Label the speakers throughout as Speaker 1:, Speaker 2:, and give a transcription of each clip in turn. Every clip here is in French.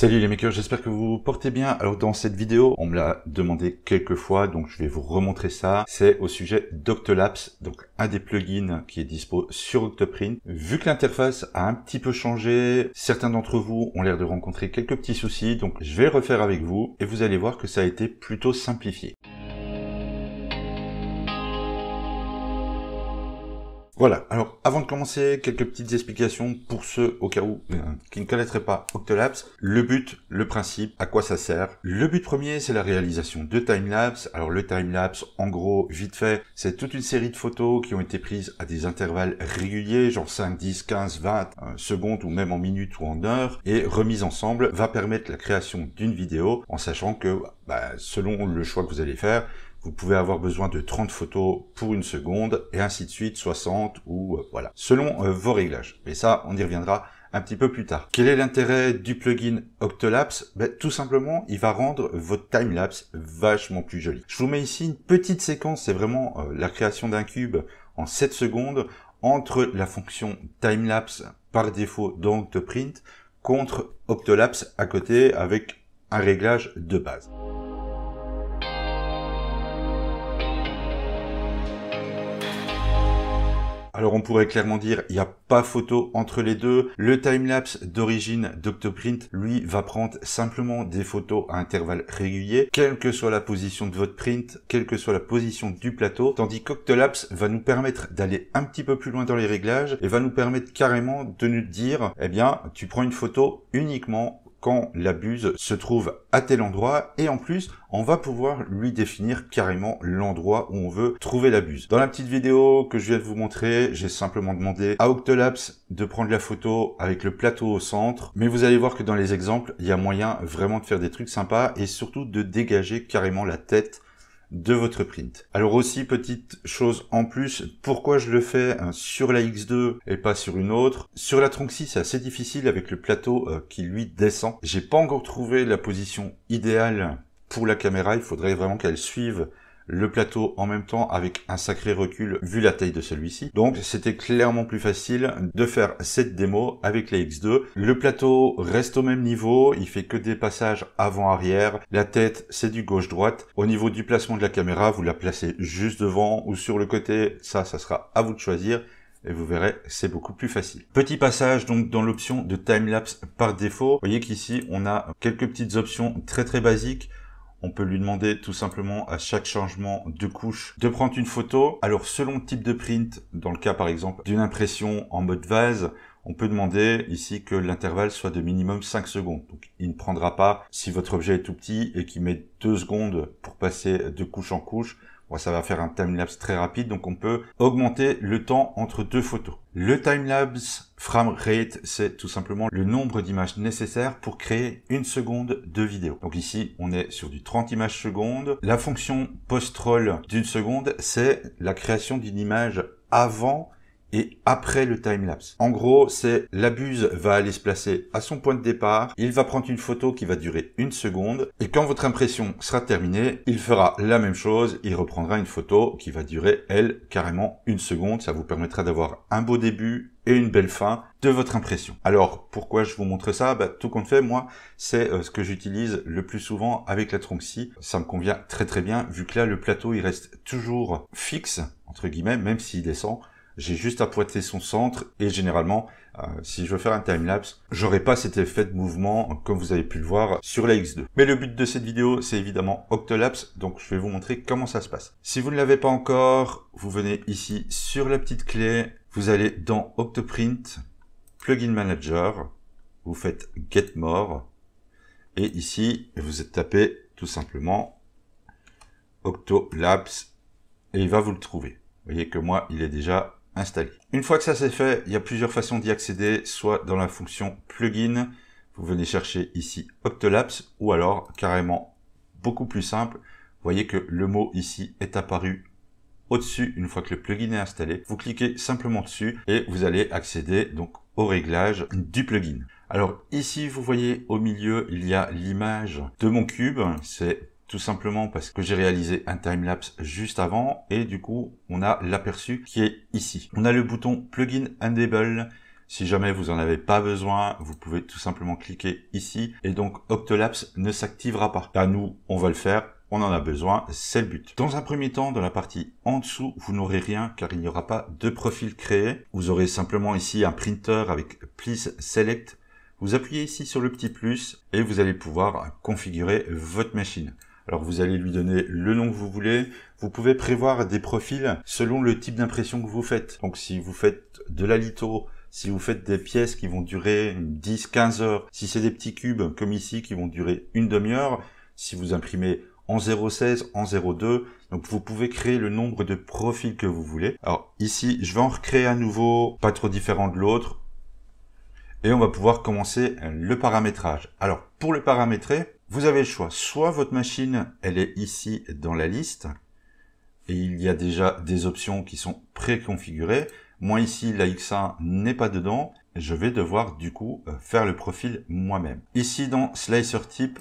Speaker 1: Salut les makers, j'espère que vous vous portez bien. Alors dans cette vidéo, on me l'a demandé quelques fois, donc je vais vous remontrer ça. C'est au sujet d'Octolabs, donc un des plugins qui est dispo sur Octoprint. Vu que l'interface a un petit peu changé, certains d'entre vous ont l'air de rencontrer quelques petits soucis, donc je vais refaire avec vous et vous allez voir que ça a été plutôt simplifié. Voilà, alors avant de commencer, quelques petites explications pour ceux au cas où euh, qui ne connaîtraient pas Octolapse. Le but, le principe, à quoi ça sert. Le but premier, c'est la réalisation de timelapse. Alors le timelapse, en gros, vite fait, c'est toute une série de photos qui ont été prises à des intervalles réguliers, genre 5, 10, 15, 20 secondes ou même en minutes ou en heures, et remise ensemble va permettre la création d'une vidéo en sachant que bah, selon le choix que vous allez faire, vous pouvez avoir besoin de 30 photos pour une seconde, et ainsi de suite, 60 ou euh, voilà, selon euh, vos réglages. Mais ça, on y reviendra un petit peu plus tard. Quel est l'intérêt du plugin Octolapse ben, Tout simplement, il va rendre votre timelapse vachement plus joli. Je vous mets ici une petite séquence, c'est vraiment euh, la création d'un cube en 7 secondes entre la fonction timelapse par défaut dans Octoprint contre Octolapse à côté avec un réglage de base. Alors on pourrait clairement dire, il n'y a pas photo entre les deux. Le timelapse d'origine d'Octoprint, lui, va prendre simplement des photos à intervalles réguliers, quelle que soit la position de votre print, quelle que soit la position du plateau, tandis qu'Octolapse va nous permettre d'aller un petit peu plus loin dans les réglages et va nous permettre carrément de nous dire, eh bien, tu prends une photo uniquement quand la buse se trouve à tel endroit et en plus on va pouvoir lui définir carrément l'endroit où on veut trouver la buse. Dans la petite vidéo que je viens de vous montrer, j'ai simplement demandé à Octolabs de prendre la photo avec le plateau au centre, mais vous allez voir que dans les exemples, il y a moyen vraiment de faire des trucs sympas et surtout de dégager carrément la tête de votre print. Alors aussi, petite chose en plus, pourquoi je le fais hein, sur la X2 et pas sur une autre Sur la Tronc 6, c'est assez difficile avec le plateau euh, qui lui descend. J'ai pas encore trouvé la position idéale pour la caméra, il faudrait vraiment qu'elle suive le plateau en même temps avec un sacré recul vu la taille de celui-ci. Donc c'était clairement plus facile de faire cette démo avec les X2. Le plateau reste au même niveau, il fait que des passages avant-arrière. La tête c'est du gauche-droite. Au niveau du placement de la caméra, vous la placez juste devant ou sur le côté. Ça, ça sera à vous de choisir et vous verrez, c'est beaucoup plus facile. Petit passage donc dans l'option de timelapse par défaut. Vous voyez qu'ici, on a quelques petites options très très basiques. On peut lui demander tout simplement à chaque changement de couche de prendre une photo. Alors selon le type de print, dans le cas par exemple d'une impression en mode vase, on peut demander ici que l'intervalle soit de minimum 5 secondes. Donc il ne prendra pas, si votre objet est tout petit et qu'il met 2 secondes pour passer de couche en couche, ça va faire un timelapse très rapide, donc on peut augmenter le temps entre deux photos. Le timelapse frame rate, c'est tout simplement le nombre d'images nécessaires pour créer une seconde de vidéo. Donc ici, on est sur du 30 images secondes. La fonction post-roll d'une seconde, c'est la création d'une image avant et après le lapse. En gros, c'est la buse va aller se placer à son point de départ, il va prendre une photo qui va durer une seconde, et quand votre impression sera terminée, il fera la même chose, il reprendra une photo qui va durer, elle, carrément une seconde, ça vous permettra d'avoir un beau début et une belle fin de votre impression. Alors pourquoi je vous montre ça bah, Tout compte fait, moi, c'est euh, ce que j'utilise le plus souvent avec la Tronxy. Ça me convient très très bien, vu que là, le plateau, il reste toujours fixe, entre guillemets, même s'il descend j'ai juste à pointer son centre et généralement, euh, si je veux faire un timelapse, j'aurai pas cet effet de mouvement comme vous avez pu le voir sur la X2. Mais le but de cette vidéo, c'est évidemment Octolapse, donc je vais vous montrer comment ça se passe. Si vous ne l'avez pas encore, vous venez ici sur la petite clé, vous allez dans Octoprint, Plugin Manager, vous faites Get More, et ici, vous êtes tapé tout simplement Octolapse, et il va vous le trouver. Vous voyez que moi, il est déjà une fois que ça c'est fait, il y a plusieurs façons d'y accéder, soit dans la fonction plugin, vous venez chercher ici Octolabs, ou alors carrément beaucoup plus simple, vous voyez que le mot ici est apparu au-dessus une fois que le plugin est installé. Vous cliquez simplement dessus et vous allez accéder donc au réglage du plugin. Alors ici, vous voyez au milieu, il y a l'image de mon cube. C'est tout simplement parce que j'ai réalisé un timelapse juste avant et du coup on a l'aperçu qui est ici. On a le bouton plugin enable. Si jamais vous en avez pas besoin, vous pouvez tout simplement cliquer ici et donc Octolapse ne s'activera pas. À nous, on va le faire. On en a besoin, c'est le but. Dans un premier temps, dans la partie en dessous, vous n'aurez rien car il n'y aura pas de profil créé. Vous aurez simplement ici un printer avec Please Select vous appuyez ici sur le petit plus et vous allez pouvoir configurer votre machine. Alors vous allez lui donner le nom que vous voulez. Vous pouvez prévoir des profils selon le type d'impression que vous faites. Donc si vous faites de la litho, si vous faites des pièces qui vont durer 10-15 heures, si c'est des petits cubes comme ici qui vont durer une demi-heure, si vous imprimez en 0,16, en 0,2. Donc vous pouvez créer le nombre de profils que vous voulez. Alors ici, je vais en recréer un nouveau, pas trop différent de l'autre. Et on va pouvoir commencer le paramétrage. Alors pour le paramétrer, vous avez le choix. Soit votre machine, elle est ici dans la liste, et il y a déjà des options qui sont préconfigurées. Moi ici, la X1 n'est pas dedans. Je vais devoir du coup euh, faire le profil moi-même. Ici dans Slicer Type,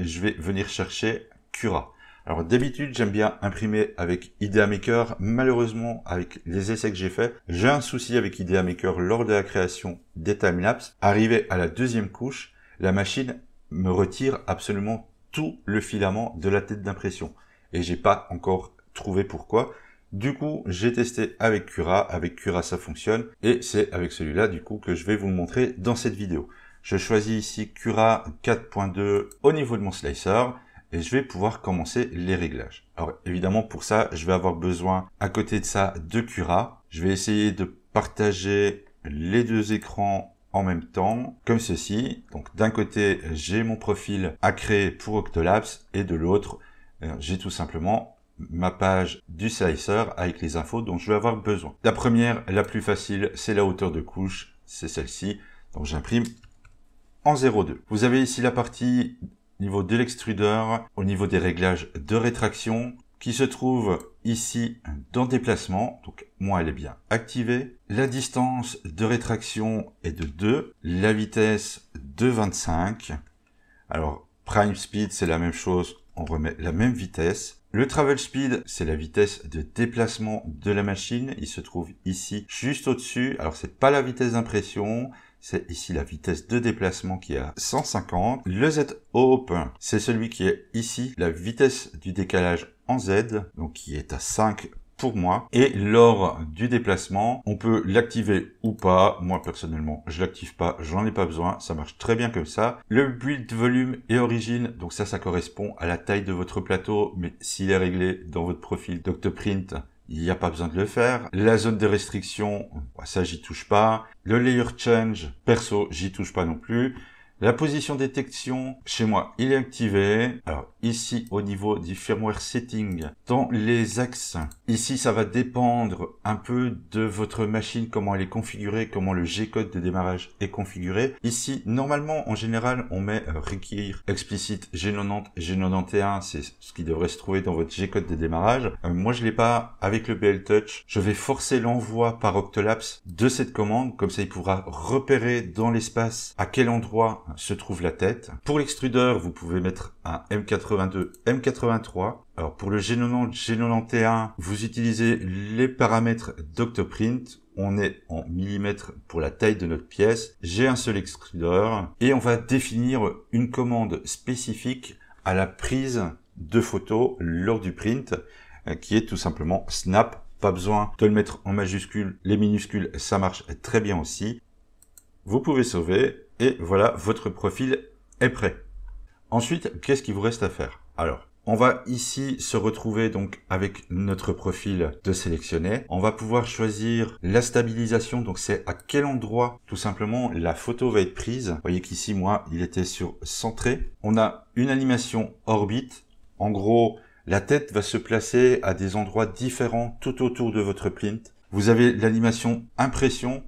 Speaker 1: je vais venir chercher Cura. Alors d'habitude, j'aime bien imprimer avec Idea Maker. Malheureusement, avec les essais que j'ai faits, j'ai un souci avec Idea Maker lors de la création des timelapses. Arrivé à la deuxième couche, la machine me retire absolument tout le filament de la tête d'impression. Et j'ai pas encore trouvé pourquoi. Du coup, j'ai testé avec Cura, avec Cura ça fonctionne, et c'est avec celui-là du coup que je vais vous montrer dans cette vidéo. Je choisis ici Cura 4.2 au niveau de mon slicer, et je vais pouvoir commencer les réglages. Alors évidemment pour ça, je vais avoir besoin à côté de ça de Cura. Je vais essayer de partager les deux écrans en même temps, comme ceci. Donc d'un côté, j'ai mon profil à créer pour Octolapse et de l'autre, euh, j'ai tout simplement ma page du slicer avec les infos dont je vais avoir besoin. La première, la plus facile, c'est la hauteur de couche, c'est celle-ci. Donc j'imprime en 0,2. Vous avez ici la partie niveau de l'extrudeur, au niveau des réglages de rétraction, qui se trouve ici dans déplacement, donc moi elle est bien activée. La distance de rétraction est de 2, la vitesse de 25. Alors prime speed c'est la même chose, on remet la même vitesse. Le travel speed, c'est la vitesse de déplacement de la machine. Il se trouve ici, juste au-dessus. Alors, c'est pas la vitesse d'impression. C'est ici la vitesse de déplacement qui est à 150. Le z open c'est celui qui est ici, la vitesse du décalage en Z, donc qui est à 5 pour moi. Et lors du déplacement, on peut l'activer ou pas. Moi, personnellement, je l'active pas. J'en ai pas besoin. Ça marche très bien comme ça. Le build volume et origine. Donc ça, ça correspond à la taille de votre plateau. Mais s'il est réglé dans votre profil Doctoprint, il n'y a pas besoin de le faire. La zone de restriction, bah, ça j'y touche pas. Le layer change, perso, j'y touche pas non plus. La position détection, chez moi, il est activé. Alors ici, au niveau du firmware setting, dans les axes, ici, ça va dépendre un peu de votre machine, comment elle est configurée, comment le G-code de démarrage est configuré. Ici, normalement, en général, on met euh, require explicit G90, G91, c'est ce qui devrait se trouver dans votre G-code de démarrage. Euh, moi, je l'ai pas avec le BL Touch. Je vais forcer l'envoi par Octolapse de cette commande, comme ça, il pourra repérer dans l'espace à quel endroit se trouve la tête. Pour l'extrudeur, vous pouvez mettre un M82, M83. Alors pour le G90, G91, vous utilisez les paramètres d'Octoprint. On est en millimètres pour la taille de notre pièce. J'ai un seul extrudeur et on va définir une commande spécifique à la prise de photo lors du print euh, qui est tout simplement snap. Pas besoin de le mettre en majuscule, les minuscules, ça marche très bien aussi. Vous pouvez sauver et voilà, votre profil est prêt. Ensuite, qu'est-ce qu'il vous reste à faire Alors, on va ici se retrouver donc avec notre profil de sélectionné. On va pouvoir choisir la stabilisation, donc c'est à quel endroit tout simplement la photo va être prise. Vous voyez qu'ici, moi, il était sur centré. On a une animation orbite. En gros, la tête va se placer à des endroits différents tout autour de votre print. Vous avez l'animation impression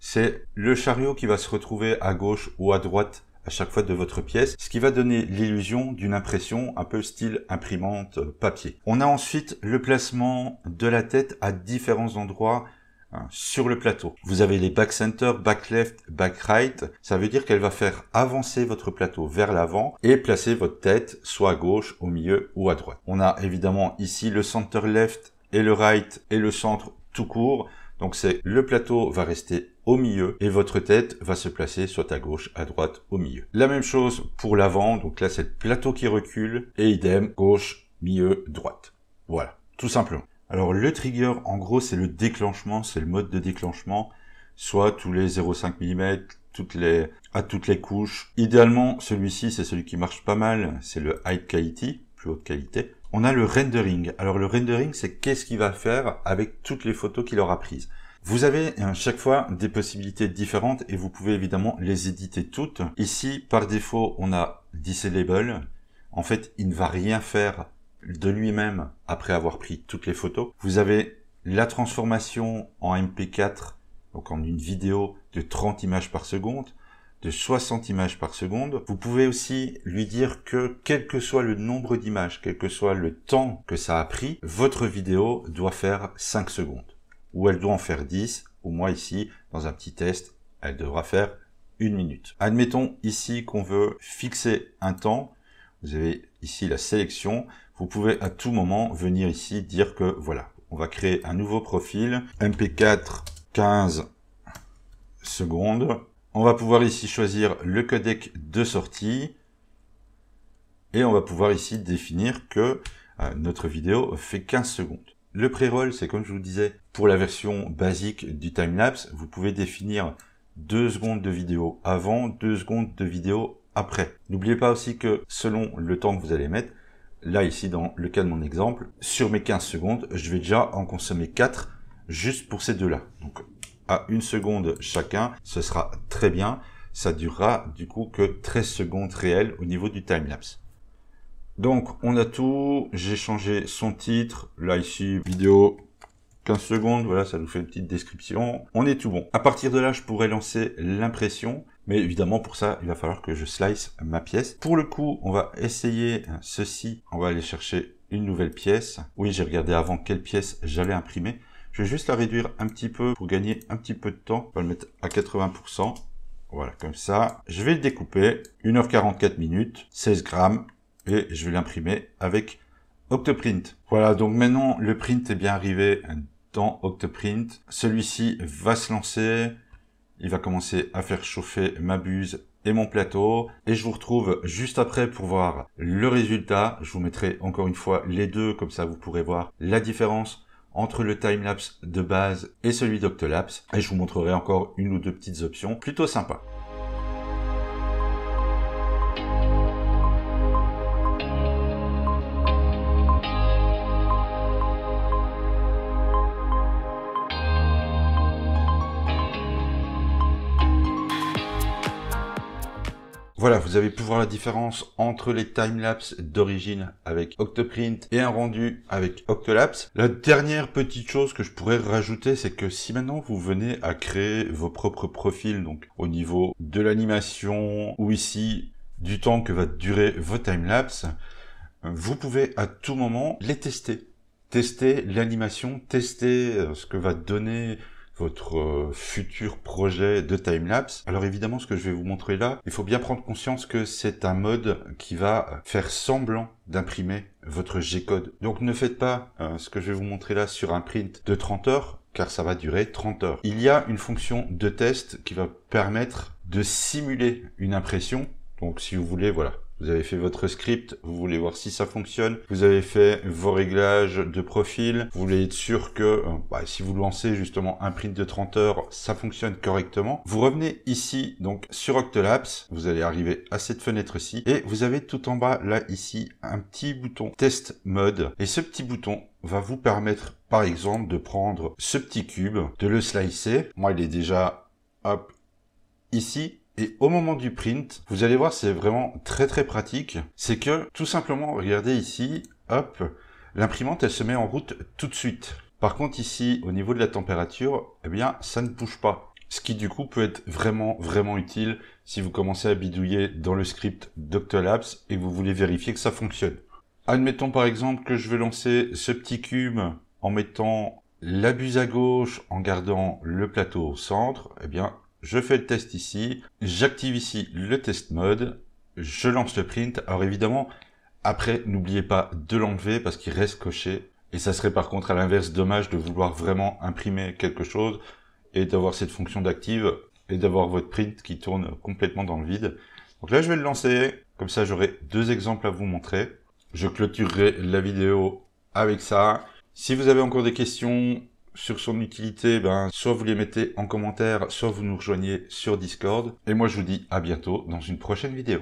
Speaker 1: c'est le chariot qui va se retrouver à gauche ou à droite à chaque fois de votre pièce, ce qui va donner l'illusion d'une impression un peu style imprimante euh, papier. On a ensuite le placement de la tête à différents endroits hein, sur le plateau. Vous avez les back center, back left, back right. Ça veut dire qu'elle va faire avancer votre plateau vers l'avant et placer votre tête soit à gauche, au milieu ou à droite. On a évidemment ici le center left et le right et le centre tout court. Donc c'est le plateau va rester au milieu et votre tête va se placer soit à gauche, à droite, au milieu. La même chose pour l'avant, donc là c'est le plateau qui recule et idem, gauche, milieu, droite. Voilà, tout simplement. Alors le trigger en gros c'est le déclenchement, c'est le mode de déclenchement, soit tous les 0,5 mm, à toutes les couches. Idéalement celui-ci c'est celui qui marche pas mal, c'est le High Quality haute qualité. On a le rendering. Alors le rendering, c'est qu'est-ce qu'il va faire avec toutes les photos qu'il aura prises. Vous avez à hein, chaque fois des possibilités différentes et vous pouvez évidemment les éditer toutes. Ici, par défaut, on a Disable. En fait, il ne va rien faire de lui-même après avoir pris toutes les photos. Vous avez la transformation en MP4, donc en une vidéo de 30 images par seconde de 60 images par seconde. Vous pouvez aussi lui dire que quel que soit le nombre d'images, quel que soit le temps que ça a pris, votre vidéo doit faire 5 secondes. Ou elle doit en faire 10, ou moins ici, dans un petit test, elle devra faire une minute. Admettons ici qu'on veut fixer un temps. Vous avez ici la sélection. Vous pouvez à tout moment venir ici dire que voilà, on va créer un nouveau profil. MP4 15 secondes on va pouvoir ici choisir le codec de sortie et on va pouvoir ici définir que euh, notre vidéo fait 15 secondes. Le pré-roll, c'est comme je vous disais, pour la version basique du timelapse, vous pouvez définir 2 secondes de vidéo avant, 2 secondes de vidéo après. N'oubliez pas aussi que selon le temps que vous allez mettre, là ici dans le cas de mon exemple, sur mes 15 secondes, je vais déjà en consommer 4 juste pour ces deux-là. Donc à une seconde chacun, ce sera très bien. Ça durera du coup que 13 secondes réelles au niveau du timelapse. Donc on a tout, j'ai changé son titre, là ici vidéo 15 secondes, voilà ça nous fait une petite description, on est tout bon. À partir de là je pourrais lancer l'impression, mais évidemment pour ça il va falloir que je slice ma pièce. Pour le coup on va essayer ceci, on va aller chercher une nouvelle pièce. Oui j'ai regardé avant quelle pièce j'allais imprimer, je vais juste la réduire un petit peu pour gagner un petit peu de temps. On va le mettre à 80%. Voilà, comme ça. Je vais le découper. 1h44 minutes, 16 grammes. Et je vais l'imprimer avec Octoprint. Voilà, donc maintenant, le print est bien arrivé dans Octoprint. Celui-ci va se lancer. Il va commencer à faire chauffer ma buse et mon plateau. Et je vous retrouve juste après pour voir le résultat. Je vous mettrai encore une fois les deux, comme ça vous pourrez voir la différence entre le timelapse de base et celui d'Octolapse et je vous montrerai encore une ou deux petites options plutôt sympas. Voilà, vous avez pu voir la différence entre les timelapses d'origine avec Octoprint et un rendu avec Octolapse. La dernière petite chose que je pourrais rajouter, c'est que si maintenant vous venez à créer vos propres profils, donc au niveau de l'animation ou ici du temps que va durer vos timelapses, vous pouvez à tout moment les tester. Tester l'animation, tester euh, ce que va donner votre euh, futur projet de timelapse. Alors évidemment, ce que je vais vous montrer là, il faut bien prendre conscience que c'est un mode qui va faire semblant d'imprimer votre G-code. Donc ne faites pas euh, ce que je vais vous montrer là sur un print de 30 heures, car ça va durer 30 heures. Il y a une fonction de test qui va permettre de simuler une impression. Donc si vous voulez, voilà, vous avez fait votre script, vous voulez voir si ça fonctionne. Vous avez fait vos réglages de profil. Vous voulez être sûr que euh, bah, si vous lancez justement un print de 30 heures, ça fonctionne correctement. Vous revenez ici donc sur Octolabs. Vous allez arriver à cette fenêtre ci et vous avez tout en bas là ici un petit bouton test mode. Et ce petit bouton va vous permettre par exemple de prendre ce petit cube, de le slicer. Moi il est déjà hop ici et au moment du print, vous allez voir, c'est vraiment très très pratique. C'est que, tout simplement, regardez ici, hop, l'imprimante, elle se met en route tout de suite. Par contre, ici, au niveau de la température, eh bien, ça ne bouge pas. Ce qui, du coup, peut être vraiment, vraiment utile si vous commencez à bidouiller dans le script d'Octolabs et que vous voulez vérifier que ça fonctionne. Admettons, par exemple, que je veux lancer ce petit cube en mettant la buse à gauche en gardant le plateau au centre, eh bien, je fais le test ici, j'active ici le test mode, je lance le print. Alors évidemment, après, n'oubliez pas de l'enlever parce qu'il reste coché. Et ça serait par contre à l'inverse dommage de vouloir vraiment imprimer quelque chose et d'avoir cette fonction d'active et d'avoir votre print qui tourne complètement dans le vide. Donc là, je vais le lancer. Comme ça, j'aurai deux exemples à vous montrer. Je clôturerai la vidéo avec ça. Si vous avez encore des questions, sur son utilité, ben, soit vous les mettez en commentaire, soit vous nous rejoignez sur Discord. Et moi, je vous dis à bientôt dans une prochaine vidéo.